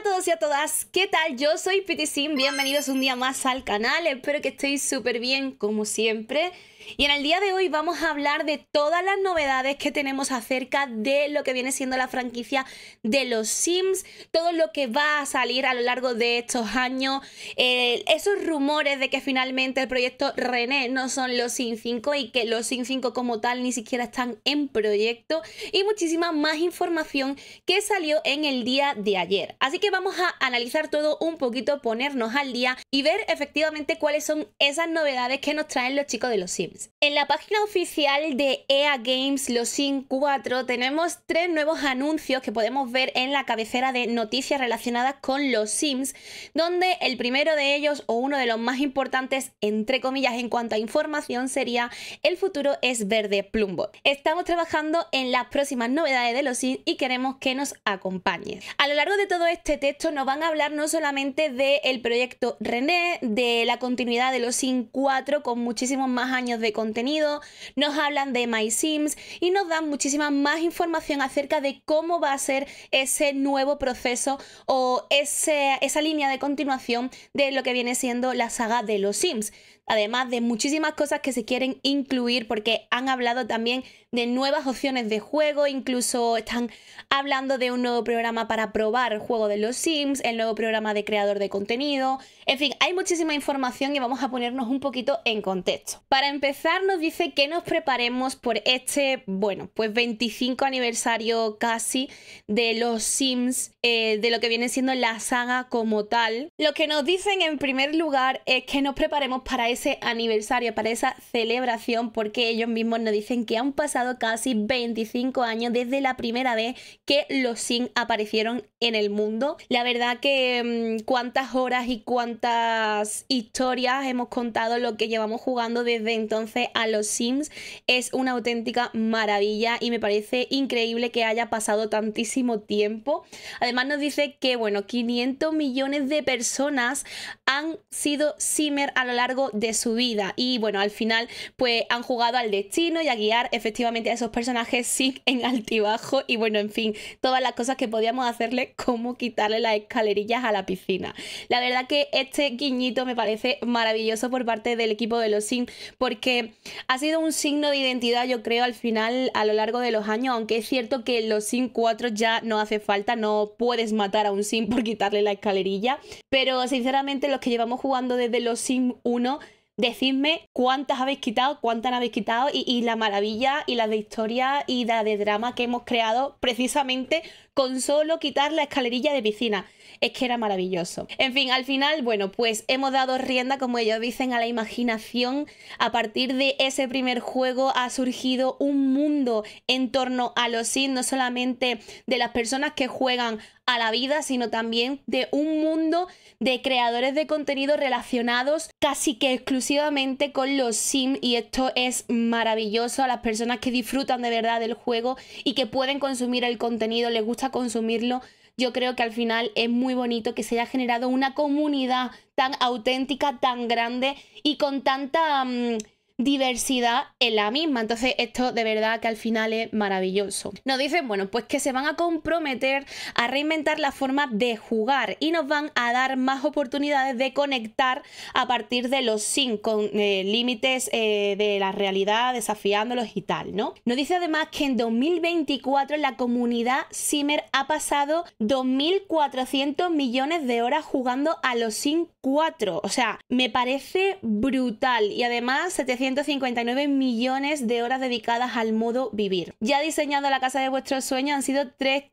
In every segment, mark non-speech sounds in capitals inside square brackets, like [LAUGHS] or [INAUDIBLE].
a todos y a todas, ¿qué tal? Yo soy Sin. bienvenidos un día más al canal, espero que estéis súper bien como siempre. Y en el día de hoy vamos a hablar de todas las novedades que tenemos acerca de lo que viene siendo la franquicia de los Sims, todo lo que va a salir a lo largo de estos años, eh, esos rumores de que finalmente el proyecto René no son los Sims 5 y que los Sims 5 como tal ni siquiera están en proyecto y muchísima más información que salió en el día de ayer. Así que vamos a analizar todo un poquito, ponernos al día y ver efectivamente cuáles son esas novedades que nos traen los chicos de los Sims. things En la página oficial de EA Games Los Sims 4 tenemos tres nuevos anuncios que podemos ver en la cabecera de noticias relacionadas con los Sims, donde el primero de ellos o uno de los más importantes, entre comillas, en cuanto a información sería el futuro es verde Plumbo. Estamos trabajando en las próximas novedades de los Sims y queremos que nos acompañes. A lo largo de todo este texto nos van a hablar no solamente del proyecto René, de la continuidad de los Sims 4 con muchísimos más años de contenido, contenido, nos hablan de My Sims y nos dan muchísima más información acerca de cómo va a ser ese nuevo proceso o ese, esa línea de continuación de lo que viene siendo la saga de los Sims además de muchísimas cosas que se quieren incluir porque han hablado también de nuevas opciones de juego, incluso están hablando de un nuevo programa para probar el juego de los Sims, el nuevo programa de creador de contenido, en fin, hay muchísima información y vamos a ponernos un poquito en contexto. Para empezar, nos dice que nos preparemos por este, bueno, pues 25 aniversario casi de los Sims, eh, de lo que viene siendo la saga como tal. Lo que nos dicen en primer lugar es que nos preparemos para ese aniversario, para esa celebración, porque ellos mismos nos dicen que han pasado casi 25 años desde la primera vez que los Sims aparecieron en el mundo. La verdad que mm, cuántas horas y cuántas historias hemos contado lo que llevamos jugando desde entonces a los Sims es una auténtica maravilla y me parece increíble que haya pasado tantísimo tiempo. Además nos dice que, bueno, 500 millones de personas han sido Simmer a lo largo de su vida y, bueno, al final pues han jugado al destino y a guiar efectivamente a esos personajes sim en [LAUGHS] altibajo y, bueno, en fin, todas las cosas que podíamos hacerle cómo quitarle las escalerillas a la piscina. La verdad que este guiñito me parece maravilloso por parte del equipo de los Sims, porque ha sido un signo de identidad, yo creo, al final, a lo largo de los años, aunque es cierto que los Sims 4 ya no hace falta, no puedes matar a un Sim por quitarle la escalerilla, pero sinceramente los que llevamos jugando desde los Sims 1 decidme cuántas habéis quitado, cuántas habéis quitado y, la maravilla y la de historia y la de drama que hemos creado precisamente con solo quitar la escalerilla de piscina. Es que era maravilloso. En fin, al final, bueno, pues hemos dado rienda, como ellos dicen, a la imaginación. A partir de ese primer juego ha surgido un mundo en torno a los Sims, no solamente de las personas que juegan a la vida, sino también de un mundo de creadores de contenido relacionados casi que exclusivamente con los Sims y esto es maravilloso a las personas que disfrutan de verdad del juego y que pueden consumir el contenido, les gusta consumirlo, yo creo que al final es muy bonito que se haya generado una comunidad tan auténtica, tan grande y con tanta... Mm, diversidad en la misma. Entonces esto de verdad que al final es maravilloso. Nos dicen, bueno, pues que se van a comprometer a reinventar la forma de jugar y nos van a dar más oportunidades de conectar a partir de los sin, con eh, límites eh, de la realidad, desafiándolos y tal, ¿no? Nos dice además que en 2024 la comunidad Simmer ha pasado 2.400 millones de horas jugando a los sin 4. O sea, me parece brutal y además 700 159 millones de horas dedicadas al modo vivir. Ya diseñando la casa de vuestros sueños han sido 3,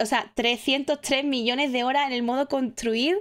o sea, 303 millones de horas en el modo construir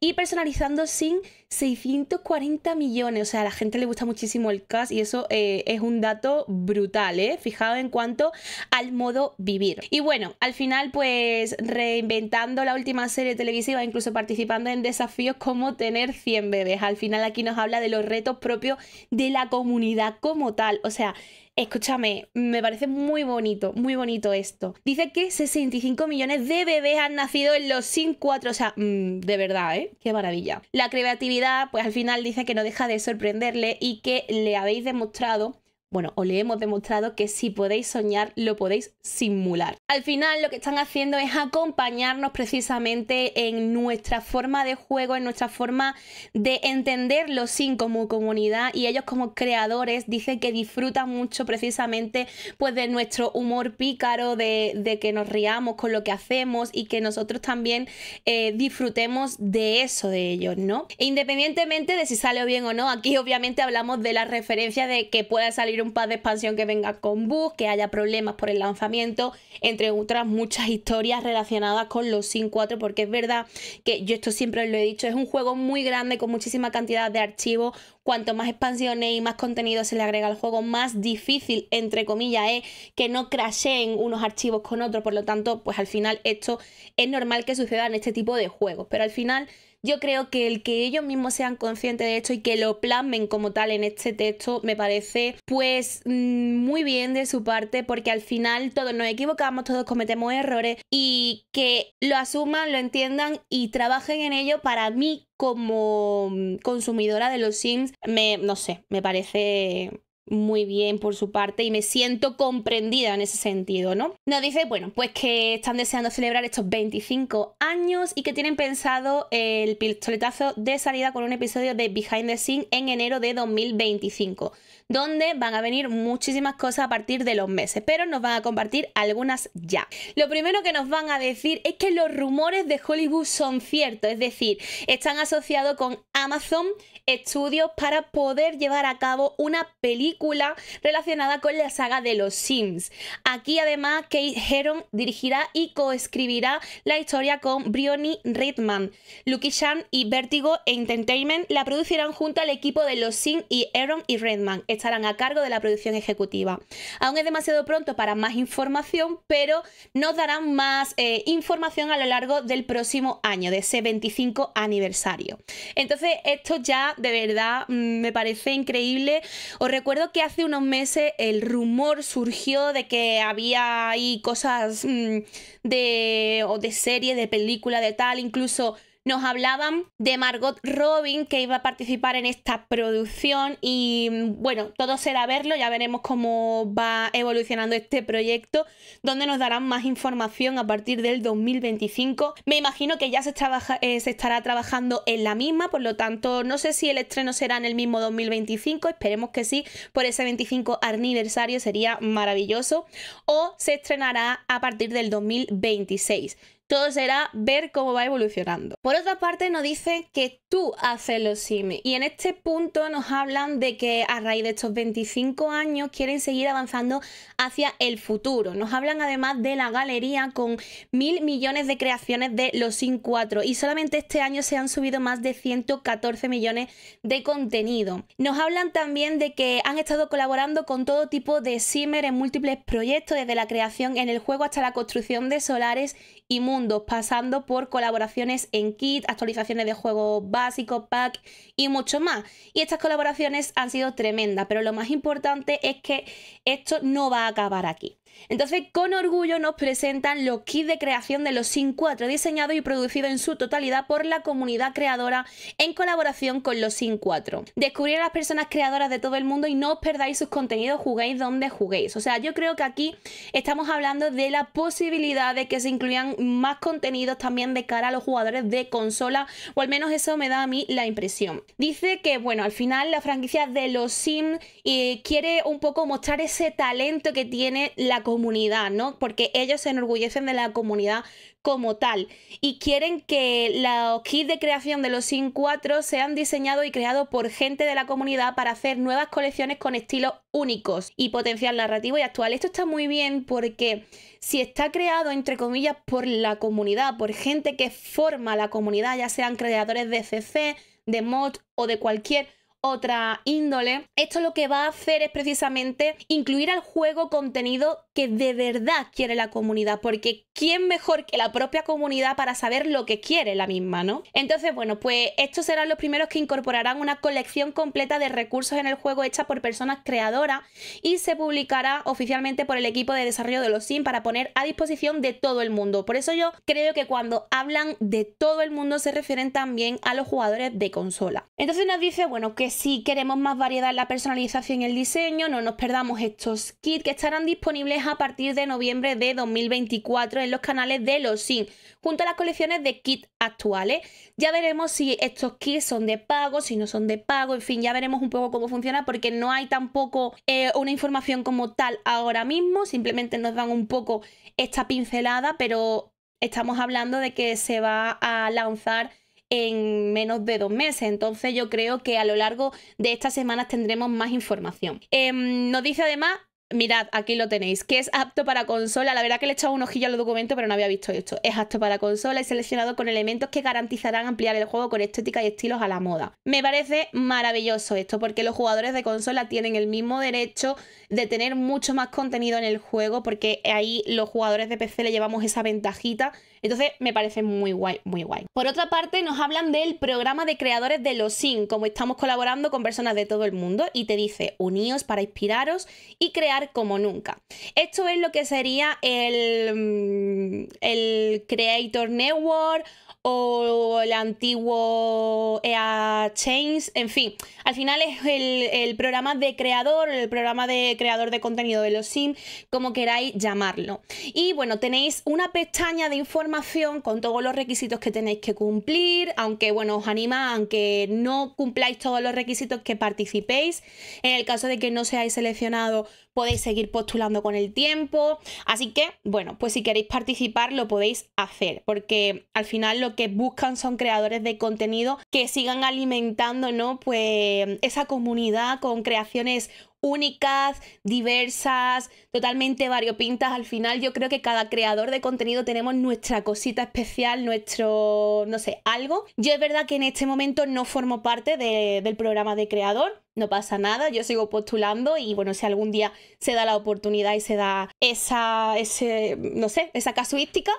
y personalizando sin 640 millones. O sea, a la gente le gusta muchísimo el cast y eso eh, es un dato brutal, ¿eh? Fijado en cuanto al modo vivir. Y bueno, al final, pues reinventando la última serie televisiva, incluso participando en desafíos como tener 100 bebés. Al final aquí nos habla de los retos propios de la comunidad comunidad como tal. O sea, escúchame, me parece muy bonito, muy bonito esto. Dice que 65 millones de bebés han nacido en los sin 4, o sea, mm, de verdad, ¿eh? Qué maravilla. La creatividad, pues al final dice que no deja de sorprenderle y que le habéis demostrado bueno, os le hemos demostrado que si podéis soñar, lo podéis simular. Al final lo que están haciendo es acompañarnos precisamente en nuestra forma de juego, en nuestra forma de entenderlo sin como comunidad y ellos como creadores dicen que disfrutan mucho precisamente pues de nuestro humor pícaro, de, que nos riamos con lo que hacemos y que nosotros también eh, disfrutemos de eso de ellos, ¿no? E independientemente de si sale bien o no, aquí obviamente hablamos de la referencia de que pueda salir un par de expansión que venga con bus, que haya problemas por el lanzamiento, entre otras muchas historias relacionadas con los sin 4, porque es verdad que yo esto siempre os lo he dicho, es un juego muy grande con muchísima cantidad de archivos, cuanto más expansiones y más contenido se le agrega al juego, más difícil, entre comillas, es que no crasheen unos archivos con otros. Por lo tanto, pues al final esto es normal que suceda en este tipo de juegos. Pero al final yo creo que el que ellos mismos sean conscientes de esto y que lo plasmen como tal en este texto me parece pues mm, muy bien de su parte porque al final todos nos equivocamos, todos cometemos errores y que lo asuman, lo entiendan y trabajen en ello para mí como mm, consumidora de los Sims, me, no sé, me parece muy bien por su parte y me siento comprendida en ese sentido, ¿no? Nos dice, bueno, pues que están deseando celebrar estos 25 años y que tienen pensado el pistoletazo de salida con un episodio de Behind the Scene en enero de 2025 donde van a venir muchísimas cosas a partir de los meses, pero nos van a compartir algunas ya. Lo primero que nos van a decir es que los rumores de Hollywood son ciertos, es decir, están asociados con Amazon Studios para poder llevar a cabo una película relacionada con la saga de los Sims. Aquí además Kate Heron dirigirá y coescribirá la historia con Briony Redman. Lucky Chan y Vertigo Entertainment la producirán junto al equipo de los Sims y Heron y Redman estarán a cargo de la producción ejecutiva. Aún es demasiado pronto para más información, pero nos darán más eh, información a lo largo del próximo año, de ese 25 aniversario. Entonces, esto ya de verdad mm, me parece increíble. Os recuerdo que hace unos meses el rumor surgió de que había ahí cosas mm, de, o de serie, de película, de tal, incluso nos hablaban de Margot Robin que iba a participar en esta producción y mm, bueno, todo será verlo, ya veremos cómo va evolucionando este proyecto, donde nos darán más información a partir del 2025. Me imagino que ya se, eh, se estará trabajando en la misma, por lo tanto no sé si el estreno será en el mismo 2025, esperemos que sí, por ese 25 aniversario sería maravilloso, o se estrenará a partir del 2026. Todo será ver cómo va evolucionando. Por otra parte, nos dice que tú haces los sims. Y en este punto nos hablan de que a raíz de estos 25 años quieren seguir avanzando hacia el futuro. Nos hablan además de la galería con mil millones de creaciones de los Sims 4. Y solamente este año se han subido más de 114 millones de contenido. Nos hablan también de que han estado colaborando con todo tipo de simmer en múltiples proyectos, desde la creación en el juego hasta la construcción de solares y mundos, pasando por colaboraciones en kit, actualizaciones de juegos básicos, pack y mucho más. Y estas colaboraciones han sido tremendas, pero lo más importante es que esto no va a acabar aquí. Entonces, con orgullo nos presentan los kits de creación de los Sims 4, diseñado y producido en su totalidad por la comunidad creadora en colaboración con los Sims 4. Descubrir a las personas creadoras de todo el mundo y no os perdáis sus contenidos, juguéis donde juguéis. O sea, yo creo que aquí estamos hablando de la posibilidad de que se incluyan más contenidos también de cara a los jugadores de consola, o al menos eso me da a mí la impresión. Dice que, bueno, al final la franquicia de los Sims eh, quiere un poco mostrar ese talento que tiene la comunidad, ¿no? Porque ellos se enorgullecen de la comunidad como tal y quieren que los kits de creación de los sin 4 sean diseñados y creados por gente de la comunidad para hacer nuevas colecciones con estilos únicos y potencial narrativo y actual. Esto está muy bien porque si está creado, entre comillas, por la comunidad, por gente que forma la comunidad, ya sean creadores de CC, de mod o de cualquier otra índole, esto lo que va a hacer es precisamente incluir al juego contenido que de verdad quiere la comunidad, porque ¿quién mejor que la propia comunidad para saber lo que quiere la misma, ¿no? Entonces, bueno, pues estos serán los primeros que incorporarán una colección completa de recursos en el juego hecha por personas creadoras y se publicará oficialmente por el equipo de desarrollo de los Sims para poner a disposición de todo el mundo. Por eso yo creo que cuando hablan de todo el mundo se refieren también a los jugadores de consola. Entonces nos dice, bueno, que si queremos más variedad en la personalización y el diseño, no nos perdamos estos kits que estarán disponibles a partir de noviembre de 2024 en los canales de los SIN, junto a las colecciones de kits actuales. Ya veremos si estos kits son de pago, si no son de pago, en fin, ya veremos un poco cómo funciona porque no hay tampoco eh, una información como tal ahora mismo, simplemente nos dan un poco esta pincelada, pero estamos hablando de que se va a lanzar en menos de dos meses. Entonces yo creo que a lo largo de estas semanas tendremos más información. Em, nos dice además Mirad, aquí lo tenéis, que es apto para consola. La verdad que le he echado un ojillo al documento, pero no había visto esto. Es apto para consola y seleccionado con elementos que garantizarán ampliar el juego con estética y estilos a la moda. Me parece maravilloso esto, porque los jugadores de consola tienen el mismo derecho de tener mucho más contenido en el juego, porque ahí los jugadores de PC le llevamos esa ventajita. Entonces me parece muy guay, muy guay. Por otra parte, nos hablan del programa de creadores de los Sims, como estamos colaborando con personas de todo el mundo, y te dice, uníos para inspiraros y crear como nunca. Esto es lo que sería el, mm, el Creator Network o el antiguo EA Chains, en fin, al final es el, programa de creador, el programa de creador de contenido de los Sims, como queráis llamarlo. Y bueno, tenéis una pestaña de información con todos los requisitos que tenéis que cumplir, aunque bueno, os anima, aunque no cumpláis todos los requisitos que participéis, en el caso de que no seáis seleccionado, podéis seguir postulando con el tiempo. Así que, bueno, pues si queréis participar lo podéis hacer, porque al final lo que buscan son creadores de contenido que sigan alimentando, ¿no? Pues esa comunidad con creaciones únicas, diversas, totalmente variopintas. Al final yo creo que cada creador de contenido tenemos nuestra cosita especial, nuestro, no sé, algo. Yo es verdad que en este momento no formo parte del programa de creador, no pasa nada, yo sigo postulando y bueno, si algún día se da la oportunidad y se da esa, ese, no sé, esa casuística,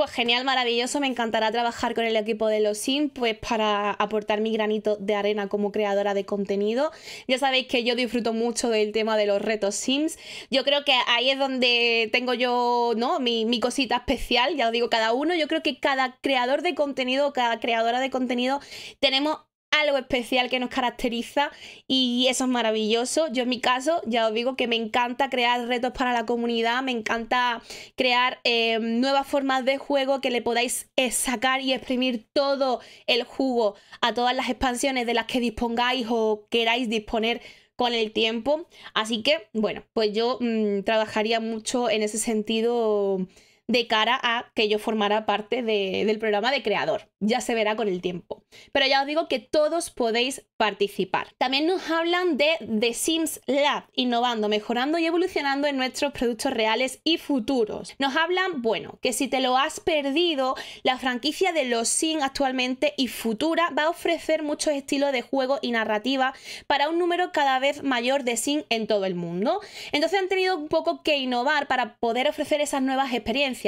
pues genial, maravilloso, me encantará trabajar con el equipo de Los Sims pues para aportar mi granito de arena como creadora de contenido. Ya sabéis que yo disfruto mucho del tema de los retos Sims. Yo creo que ahí es donde tengo yo, ¿no? Mi, cosita especial, ya lo digo cada uno. Yo creo que cada creador de contenido, cada creadora de contenido, tenemos algo especial que nos caracteriza y eso es maravilloso. Yo en mi caso, ya os digo que me encanta crear retos para la comunidad, me encanta crear em, nuevas formas de juego que le podáis sacar y exprimir todo el jugo a todas las expansiones de las que dispongáis o queráis disponer con el tiempo. Así que, bueno, pues yo mm, trabajaría mucho en ese sentido de cara a que yo formara parte del programa de creador. Ya se verá con el tiempo. Pero ya os digo que todos podéis participar. También nos hablan de The Sims Lab, innovando, mejorando y evolucionando en nuestros productos reales y futuros. Nos hablan, bueno, que si te lo has perdido, la franquicia de los Sims actualmente y futura va a ofrecer muchos estilos de juego y narrativa para un número cada vez mayor de Sims en todo el mundo. Entonces han tenido un poco que innovar para poder ofrecer esas nuevas experiencias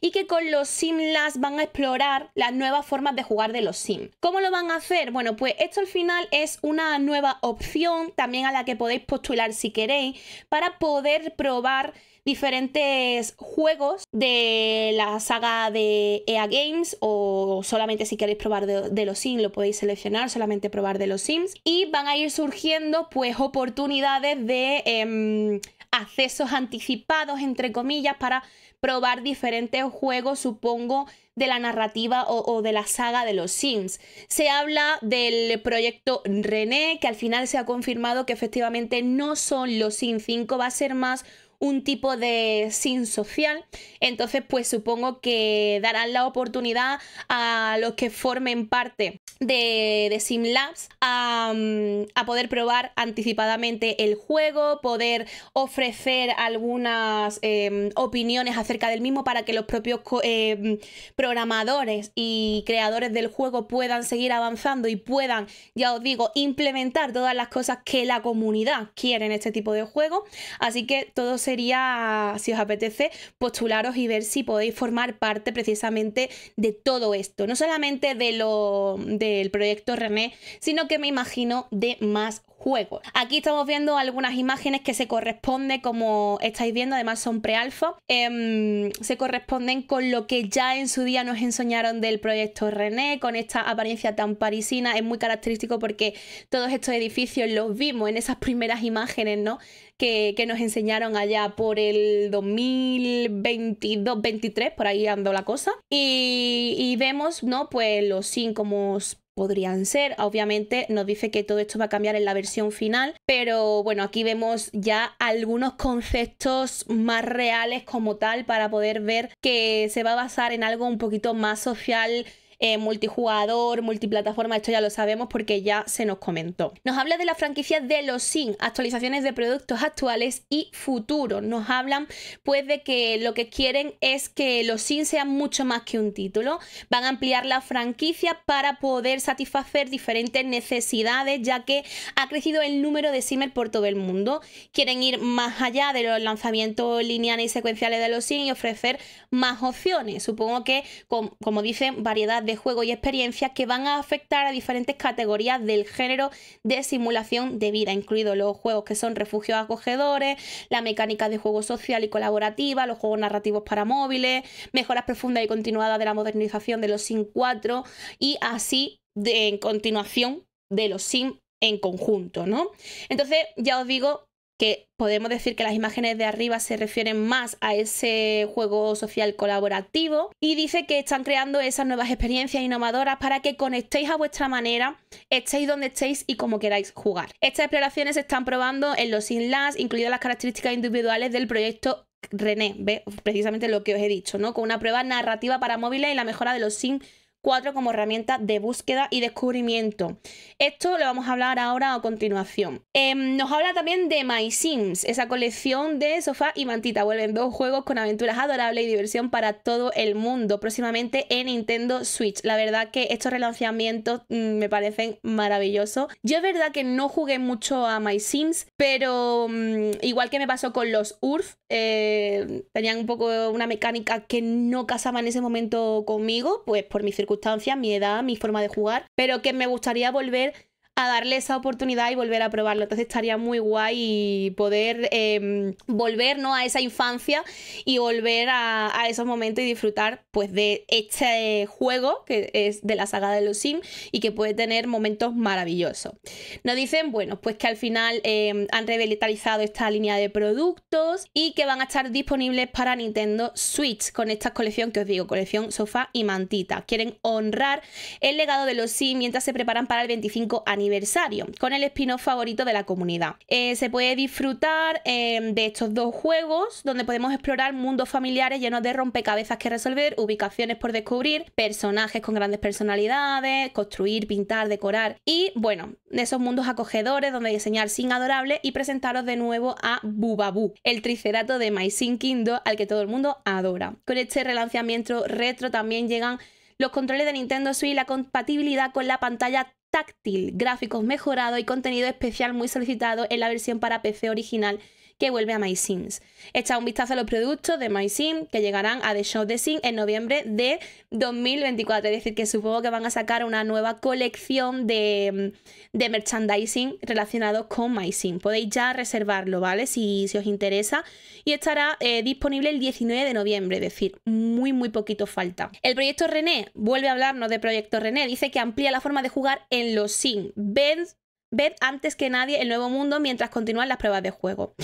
y que con los sims van a explorar las nuevas formas de jugar de los Sims. ¿Cómo lo van a hacer? Bueno, pues esto al final es una nueva opción también a la que podéis postular si queréis para poder probar diferentes juegos de la saga de EA Games o solamente si queréis probar de, los Sims lo podéis seleccionar, solamente probar de los Sims y van a ir surgiendo pues oportunidades de... Em, accesos anticipados, entre comillas, para probar diferentes juegos, supongo, de la narrativa o, de la saga de los Sims. Se habla del proyecto René, que al final se ha confirmado que efectivamente no son los Sims 5, va a ser más un tipo de sin social. Entonces, pues supongo que darán la oportunidad a los que formen parte de, de SimLabs mm, a, poder probar anticipadamente el juego, poder ofrecer algunas em, opiniones acerca del mismo para que los propios em, programadores y creadores del juego puedan seguir avanzando y puedan, ya os digo, implementar todas las cosas que la comunidad quiere en este tipo de juego. Así que todos sería, si os apetece, postularos y ver si podéis formar parte precisamente de todo esto. No solamente de lo, del proyecto René, sino que me imagino de más Aquí estamos viendo algunas imágenes que se corresponden, como estáis viendo, además son pre-alfa, em, se corresponden con lo que ya en su día nos enseñaron del proyecto René, con esta apariencia tan parisina, es muy característico porque todos estos edificios los vimos en esas primeras imágenes, ¿no? Que, nos enseñaron allá por el 2022-23, por ahí andó la cosa. Y, vemos, ¿no? Pues los sin podrían ser. Obviamente nos dice que todo esto va a cambiar en la versión final, pero bueno, aquí vemos ya algunos conceptos más reales como tal para poder ver que se va a basar en algo un poquito más social eh, multijugador, multiplataforma, esto ya lo sabemos porque ya se nos comentó. Nos habla de la franquicia de los SIN, actualizaciones de productos actuales y futuros. Nos hablan pues de que lo que quieren es que los SIN sean mucho más que un título. Van a ampliar la franquicia para poder satisfacer diferentes necesidades ya que ha crecido el número de simers por todo el mundo. Quieren ir más allá de los lanzamientos lineales y secuenciales de los SIN y ofrecer más opciones. Supongo que, como dicen, variedad de juego y experiencias que van a afectar a diferentes categorías del género de simulación de vida, incluidos los juegos que son refugios acogedores, la mecánica de juego social y colaborativa, los juegos narrativos para móviles, mejoras profundas y continuadas de la modernización de los Sim 4 y así de, en continuación de los Sim en conjunto, ¿no? Entonces, ya os digo, que podemos decir que las imágenes de arriba se refieren más a ese juego social colaborativo y dice que están creando esas nuevas experiencias innovadoras para que conectéis a vuestra manera, estéis donde estéis y como queráis jugar. Estas exploraciones se están probando en los las incluidas las características individuales del proyecto René, ve precisamente lo que os he dicho, ¿no? Con una prueba narrativa para móviles y la mejora de los sims cuatro como herramienta de búsqueda y descubrimiento. Esto lo vamos a hablar ahora a continuación. Em, nos habla también de My Sims, esa colección de sofá y mantita. Vuelven dos juegos con aventuras adorables y diversión para todo el mundo, próximamente en Nintendo Switch. La verdad que estos relanciamientos mm, me parecen maravillosos. Yo es verdad que no jugué mucho a My Sims, pero mm, igual que me pasó con los URF, eh, tenían un poco una mecánica que no casaba en ese momento conmigo, pues por mi mi edad, mi forma de jugar, pero que me gustaría volver a darle esa oportunidad y volver a probarlo. Entonces estaría muy guay poder em, volver a esa infancia y volver a, esos momentos y disfrutar pues, de este juego que es de la saga de los Sims y que puede tener momentos maravillosos. Nos dicen, bueno, pues que al final em, han revitalizado esta línea de productos y que van a estar disponibles para Nintendo Switch con esta colección que os digo, colección sofá y mantita. Quieren honrar el legado de los Sims mientras se preparan para el 25 aniversario aniversario, con el spin-off favorito de la comunidad. Eh, se puede disfrutar em, de estos dos juegos, donde podemos explorar mundos familiares llenos de rompecabezas que resolver, ubicaciones por descubrir, personajes con grandes personalidades, construir, pintar, decorar y, bueno, de esos mundos acogedores donde diseñar sin adorable y presentaros de nuevo a Bubabu el tricerato de My Sin Kingdom al que todo el mundo adora. Con este relanzamiento retro también llegan los controles de Nintendo Switch, la compatibilidad con la pantalla táctil, gráficos mejorados y contenido especial muy solicitado en la versión para PC original que vuelve a MySims. Echa un vistazo a los productos de MySims que llegarán a The Show de Sims en noviembre de 2024. Es decir, que supongo que van a sacar una nueva colección de, merchandising relacionado con MySims. Podéis ya reservarlo, ¿vale? Si, os interesa. Y estará eh, disponible el 19 de noviembre, es decir, muy, muy poquito falta. El proyecto René vuelve a hablarnos de proyecto René. Dice que amplía la forma de jugar en los Sims. ¿Ven? Ved antes que nadie el nuevo mundo mientras continúan las pruebas de juego.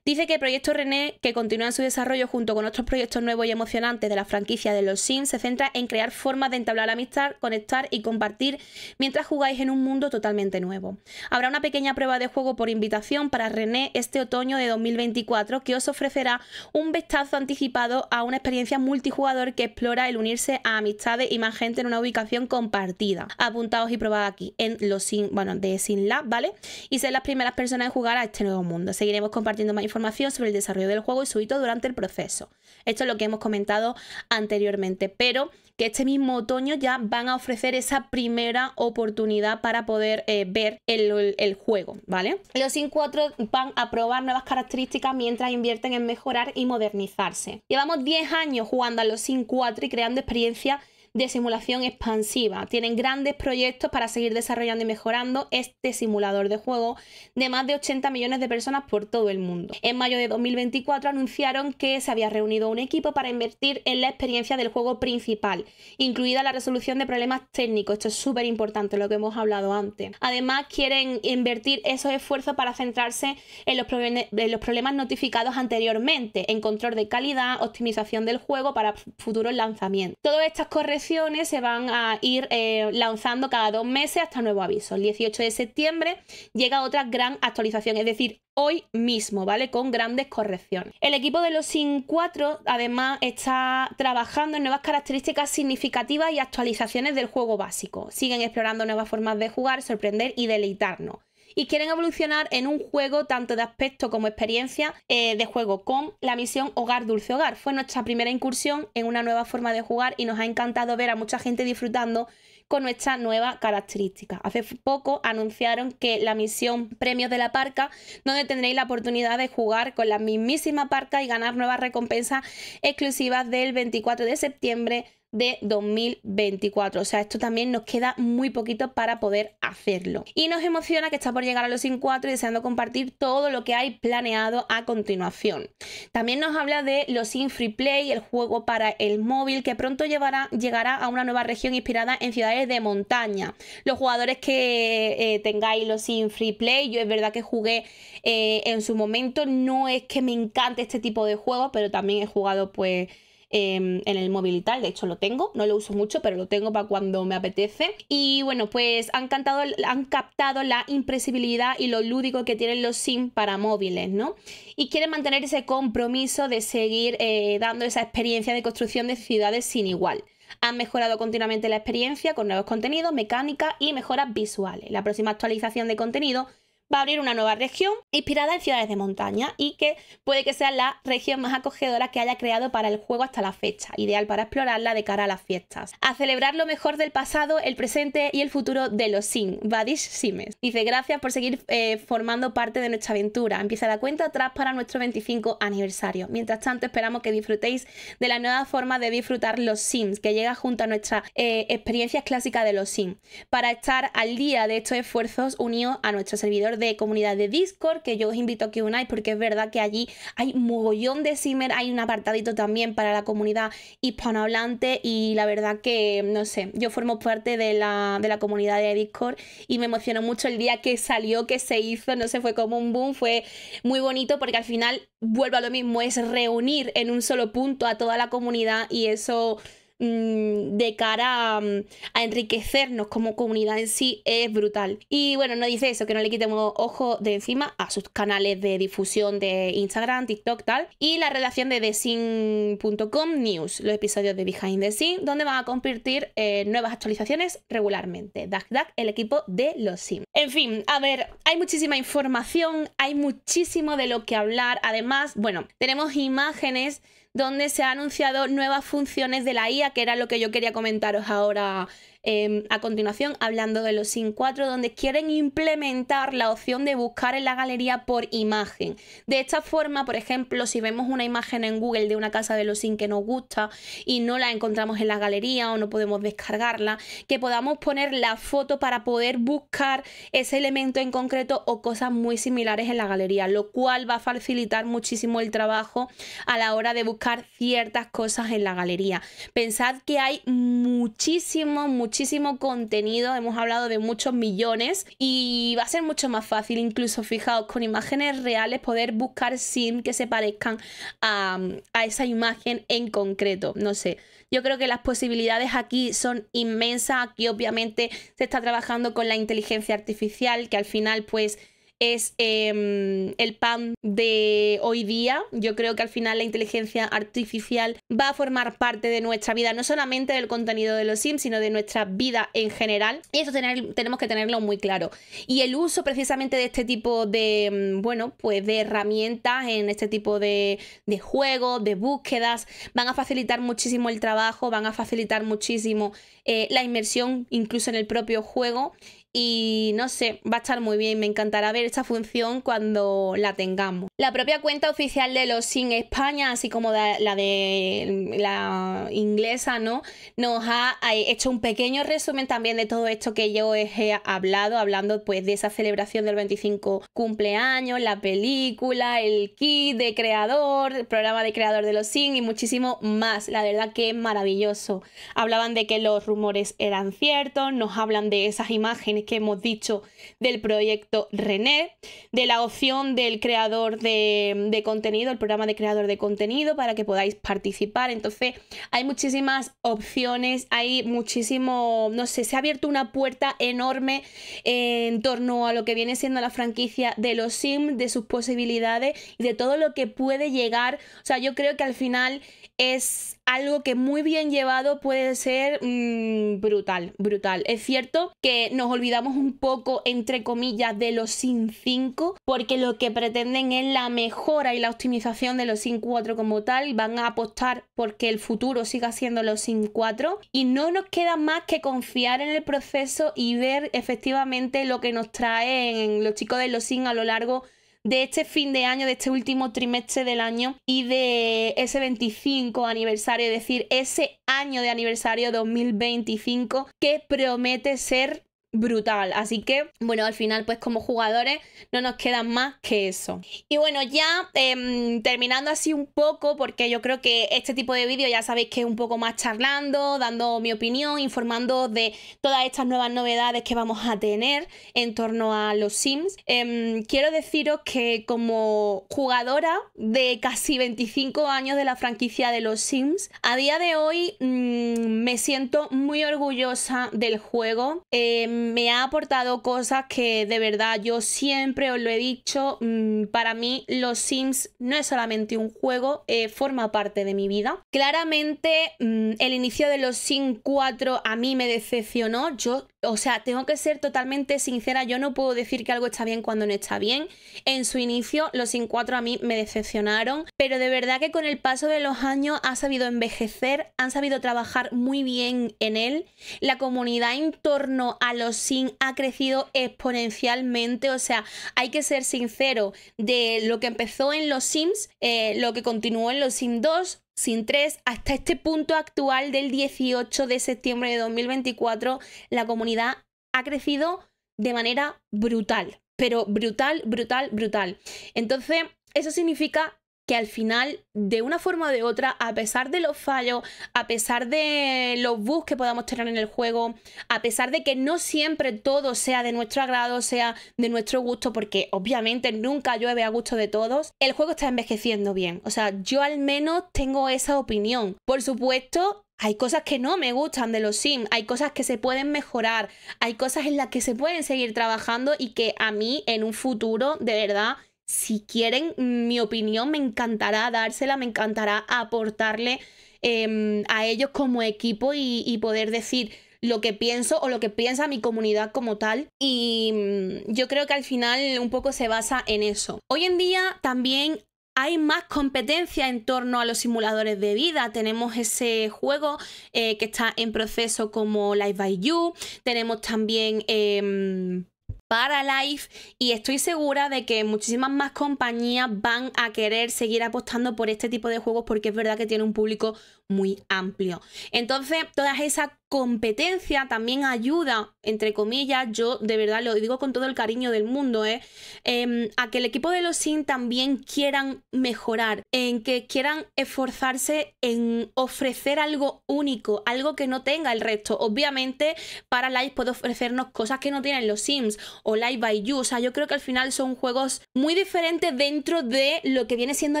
Dice que el proyecto René, que continúa en su desarrollo junto con otros proyectos nuevos y emocionantes de la franquicia de los Sims, se centra en crear formas de entablar amistad, conectar y compartir mientras jugáis en un mundo totalmente nuevo. Habrá una pequeña prueba de juego por invitación para René este otoño de 2024 que os ofrecerá un vistazo anticipado a una experiencia multijugador que explora el unirse a amistades y más gente en una ubicación compartida. Apuntaos y probad aquí en los Sims, bueno, de Sims ¿vale? Y ser las primeras personas en jugar a este nuevo mundo. Seguiremos compartiendo más información sobre el desarrollo del juego y su hito durante el proceso. Esto es lo que hemos comentado anteriormente, pero que este mismo otoño ya van a ofrecer esa primera oportunidad para poder eh, ver el, juego, ¿vale? Los Sin 4 van a probar nuevas características mientras invierten en mejorar y modernizarse. Llevamos 10 años jugando a los Sin 4 y creando experiencias de simulación expansiva. Tienen grandes proyectos para seguir desarrollando y mejorando este simulador de juego de más de 80 millones de personas por todo el mundo. En mayo de 2024 anunciaron que se había reunido un equipo para invertir en la experiencia del juego principal, incluida la resolución de problemas técnicos. Esto es súper importante, lo que hemos hablado antes. Además, quieren invertir esos esfuerzos para centrarse en los, problemas notificados anteriormente, en control de calidad, optimización del juego para futuros lanzamientos. Todas estas correcciones se van a ir eh, lanzando cada dos meses hasta nuevo aviso. El 18 de septiembre llega otra gran actualización, es decir, hoy mismo, ¿vale? Con grandes correcciones. El equipo de los SIN 4 además está trabajando en nuevas características significativas y actualizaciones del juego básico. Siguen explorando nuevas formas de jugar, sorprender y deleitarnos y quieren evolucionar en un juego tanto de aspecto como experiencia eh, de juego con la misión Hogar Dulce Hogar. Fue nuestra primera incursión en una nueva forma de jugar y nos ha encantado ver a mucha gente disfrutando con nuestra nueva característica. Hace poco anunciaron que la misión Premios de la Parca, donde tendréis la oportunidad de jugar con la mismísima Parca y ganar nuevas recompensas exclusivas del 24 de septiembre de 2024. O sea, esto también nos queda muy poquito para poder hacerlo. Y nos emociona que está por llegar a los 4 y deseando compartir todo lo que hay planeado a continuación. También nos habla de los Sin Free Play, el juego para el móvil que pronto llevará, llegará a una nueva región inspirada en ciudades de montaña. Los jugadores que eh, tengáis los Sin Free Play, yo es verdad que jugué eh, en su momento, no es que me encante este tipo de juegos, pero también he jugado pues Em, en el móvil y tal. De hecho, lo tengo, no lo uso mucho, pero lo tengo para cuando me apetece. Y bueno, pues han, cantado, han captado la impresibilidad y lo lúdico que tienen los Sims para móviles, ¿no? Y quieren mantener ese compromiso de seguir eh, dando esa experiencia de construcción de ciudades sin igual. Han mejorado continuamente la experiencia con nuevos contenidos, mecánicas y mejoras visuales. La próxima actualización de contenido va a abrir una nueva región inspirada en ciudades de montaña y que puede que sea la región más acogedora que haya creado para el juego hasta la fecha, ideal para explorarla de cara a las fiestas. A celebrar lo mejor del pasado, el presente y el futuro de los sims. Vadish Simes. Dice, gracias por seguir eh, formando parte de nuestra aventura. Empieza la cuenta atrás para nuestro 25 aniversario. Mientras tanto, esperamos que disfrutéis de la nueva forma de disfrutar los Sims, que llega junto a nuestras eh, experiencias clásicas de los Sims, para estar al día de estos esfuerzos unidos a nuestro servidor de comunidad de Discord, que yo os invito a que unáis porque es verdad que allí hay mogollón de simmer, hay un apartadito también para la comunidad hispanohablante y la verdad que, no sé, yo formo parte de la, de la comunidad de Discord y me emocionó mucho el día que salió, que se hizo, no sé, fue como un boom, fue muy bonito porque al final vuelvo a lo mismo, es reunir en un solo punto a toda la comunidad y eso... Mm, de cara mm, a, enriquecernos como comunidad en sí es brutal. Y bueno, no dice eso, que no le quitemos ojo de encima a sus canales de difusión de Instagram, TikTok, tal, y la relación de TheSim.com News, los episodios de Behind the Scene, donde van a compartir eh, nuevas actualizaciones regularmente. DuckDuck, el equipo de los Sims. En fin, a ver, hay muchísima información, hay muchísimo de lo que hablar. Además, bueno, tenemos imágenes donde se han anunciado nuevas funciones de la IA, que era lo que yo quería comentaros ahora Em, a continuación hablando de los SIN 4, donde quieren implementar la opción de buscar en la galería por imagen. De esta forma, por ejemplo, si vemos una imagen en Google de una casa de los SIN que nos gusta y no la encontramos en la galería o no podemos descargarla, que podamos poner la foto para poder buscar ese elemento en concreto o cosas muy similares en la galería, lo cual va a facilitar muchísimo el trabajo a la hora de buscar ciertas cosas en la galería. Pensad que hay muchísimo muchísimos muchísimo contenido, hemos hablado de muchos millones y va a ser mucho más fácil, incluso fijaos, con imágenes reales poder buscar sim que se parezcan a, a esa imagen en concreto. No sé, yo creo que las posibilidades aquí son inmensas, aquí obviamente se está trabajando con la inteligencia artificial que al final pues es em, el pan de hoy día. Yo creo que al final la inteligencia artificial va a formar parte de nuestra vida, no solamente del contenido de los Sims, sino de nuestra vida en general. Y eso tenemos que tenerlo muy claro. Y el uso precisamente de este tipo de, em, bueno, pues de herramientas en este tipo de, juegos, de búsquedas, van a facilitar muchísimo el trabajo, van a facilitar muchísimo eh, la inmersión incluso en el propio juego y no sé, va a estar muy bien. Me encantará ver esta función cuando la tengamos. La propia cuenta oficial de los Sin España, así como la de la inglesa, ¿no? Nos ha hecho un pequeño resumen también de todo esto que yo he hablado, hablando pues de esa celebración del 25 cumpleaños, la película, el kit de creador, el programa de creador de los Sin y muchísimo más. La verdad que es maravilloso. Hablaban de que los rumores eran ciertos, nos hablan de esas imágenes que hemos dicho del proyecto René, de la opción del creador de contenido, el programa de creador de contenido para que podáis participar. Entonces hay muchísimas opciones, hay muchísimo, no sé, se ha abierto una puerta enorme en torno a lo que viene siendo la franquicia de los Sims, de sus posibilidades y de todo lo que puede llegar. O sea, yo creo que al final es algo que muy bien llevado puede ser mm, brutal, brutal. Es cierto que nos olvidamos un poco, entre comillas, de los SIN 5, porque lo que pretenden es la mejora y la optimización de los SIN 4 como tal. Van a apostar porque el futuro siga siendo los SIN 4 y no nos queda más que confiar en el proceso y ver efectivamente lo que nos traen los chicos de los SIN a lo largo de este fin de año, de este último trimestre del año y de ese 25 aniversario, es decir, ese año de aniversario 2025 que promete ser brutal. Así que, bueno, al final, pues como jugadores no nos quedan más que eso. Y bueno, ya em, terminando así un poco, porque yo creo que este tipo de vídeo ya sabéis que es un poco más charlando, dando mi opinión, informando de todas estas nuevas novedades que vamos a tener en torno a los Sims. Em, quiero deciros que como jugadora de casi 25 años de la franquicia de los Sims, a día de hoy mm, me siento muy orgullosa del juego. Em, me ha aportado cosas que de verdad yo siempre os lo he dicho, mm, para mí los Sims no es solamente un juego, eh, forma parte de mi vida. Claramente mm, el inicio de los Sims 4 a mí me decepcionó, yo, o sea, tengo que ser totalmente sincera, yo no puedo decir que algo está bien cuando no está bien. En su inicio los Sims 4 a mí me decepcionaron, pero de verdad que con el paso de los años ha sabido envejecer, han sabido trabajar muy bien en él, la comunidad en torno a los sin ha crecido exponencialmente. O sea, hay que ser sincero de lo que empezó en los Sims, eh, lo que continuó en los Sims 2, sin 3, hasta este punto actual del 18 de septiembre de 2024, la comunidad ha crecido de manera brutal, pero brutal, brutal, brutal. Entonces, eso significa al final, de una forma o de otra, a pesar de los fallos, a pesar de los bugs que podamos tener en el juego, a pesar de que no siempre todo sea de nuestro agrado, sea de nuestro gusto, porque obviamente nunca llueve a gusto de todos, el juego está envejeciendo bien. O sea, yo al menos tengo esa opinión. Por supuesto, hay cosas que no me gustan de los Sims, hay cosas que se pueden mejorar, hay cosas en las que se pueden seguir trabajando y que a mí en un futuro, de verdad, si quieren mi opinión, me encantará dársela, me encantará aportarle em, a ellos como equipo y, poder decir lo que pienso o lo que piensa mi comunidad como tal. Y mm, yo creo que al final un poco se basa en eso. Hoy en día también hay más competencia en torno a los simuladores de vida. Tenemos ese juego eh, que está en proceso como Life by You. Tenemos también... Em, para Life y estoy segura de que muchísimas más compañías van a querer seguir apostando por este tipo de juegos porque es verdad que tiene un público muy amplio. Entonces, todas esas competencia también ayuda, entre comillas, yo de verdad lo digo con todo el cariño del mundo, ¿eh? Em, a que el equipo de los sims también quieran mejorar, en que quieran esforzarse en ofrecer algo único, algo que no tenga el resto. Obviamente, para Live puede ofrecernos cosas que no tienen los Sims o Live by You. O sea, yo creo que al final son juegos muy diferentes dentro de lo que viene siendo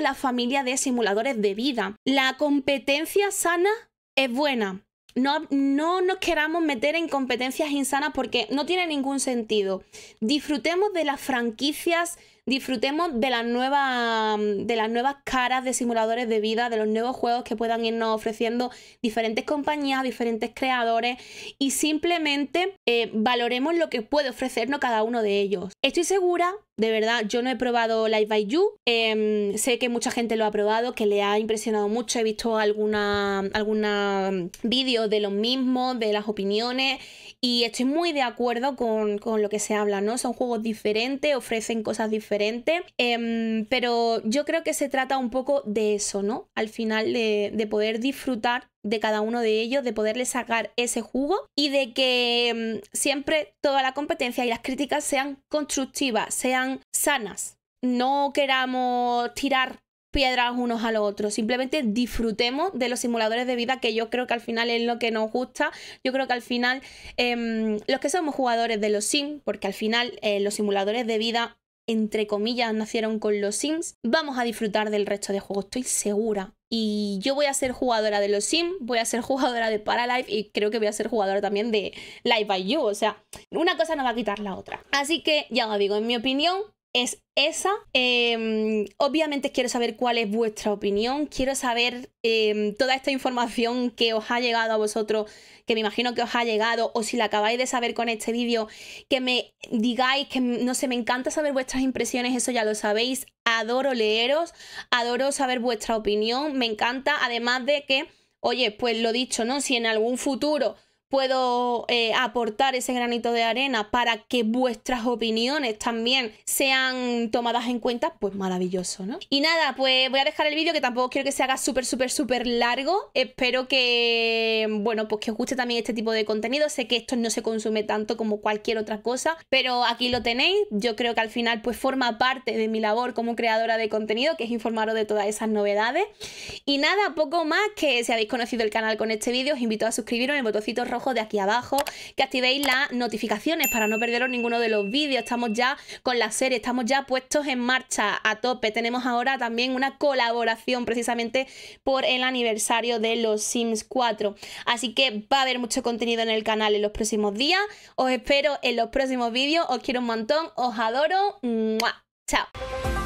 la familia de simuladores de vida. La competencia sana es buena, no, no nos queramos meter en competencias insanas porque no tiene ningún sentido. Disfrutemos de las franquicias disfrutemos de las nuevas, de las nuevas caras de simuladores de vida, de los nuevos juegos que puedan irnos ofreciendo diferentes compañías, diferentes creadores y simplemente eh, valoremos lo que puede ofrecernos cada uno de ellos. Estoy segura de verdad, yo no he probado Live by You. Em, sé que mucha gente lo ha probado, que le ha impresionado mucho. He visto alguna, alguna mm, vídeos de los mismos, de las opiniones. Y estoy muy de acuerdo con, lo que se habla, ¿no? Son juegos diferentes, ofrecen cosas diferentes, em, pero yo creo que se trata un poco de eso, ¿no? Al final de, poder disfrutar de cada uno de ellos, de poderle sacar ese jugo y de que em, siempre toda la competencia y las críticas sean constructivas, sean sanas. No queramos tirar piedras unos a los otros. Simplemente disfrutemos de los simuladores de vida, que yo creo que al final es lo que nos gusta. Yo creo que al final, em, los que somos jugadores de los Sims, porque al final eh, los simuladores de vida, entre comillas, nacieron con los Sims, vamos a disfrutar del resto de juegos, estoy segura. Y yo voy a ser jugadora de los Sims, voy a ser [LAUGHS] jugadora de Paralife y creo que voy a ser jugadora también de Life by You. O sea, una cosa no va a quitar la otra. Así que, ya os digo, en mi opinión, es esa. Em, obviamente quiero saber cuál es vuestra opinión, quiero saber em, toda esta información que os ha llegado a vosotros, que me imagino que os ha llegado, o si la acabáis de saber con este vídeo, que me digáis que, no sé, me encanta saber vuestras impresiones, eso ya lo sabéis, adoro leeros, adoro saber vuestra opinión, me encanta, además de que, oye, pues lo dicho, ¿no? Si en algún futuro puedo eh, aportar ese granito de arena para que vuestras opiniones también sean tomadas en cuenta, pues maravilloso, ¿no? Y nada, pues voy a dejar el vídeo que tampoco quiero que se haga súper, súper, súper largo. Espero que, bueno, pues que os guste también este tipo de contenido. Sé que esto no se consume tanto como cualquier otra cosa, pero aquí lo tenéis. Yo creo que al final pues forma parte de mi labor como creadora de contenido, que es informaros de todas esas novedades. Y nada, poco más que si habéis conocido el canal con este vídeo, os invito a suscribiros en el botoncito rojo de aquí abajo, que activéis las notificaciones para no perderos ninguno de los vídeos. Estamos ya con la serie, estamos ya puestos en marcha a tope. Tenemos ahora también una colaboración precisamente por el aniversario de los Sims 4. Así que va a haber mucho contenido en el canal en los próximos días. Os espero en los próximos vídeos. Os quiero un montón, os adoro. Chao.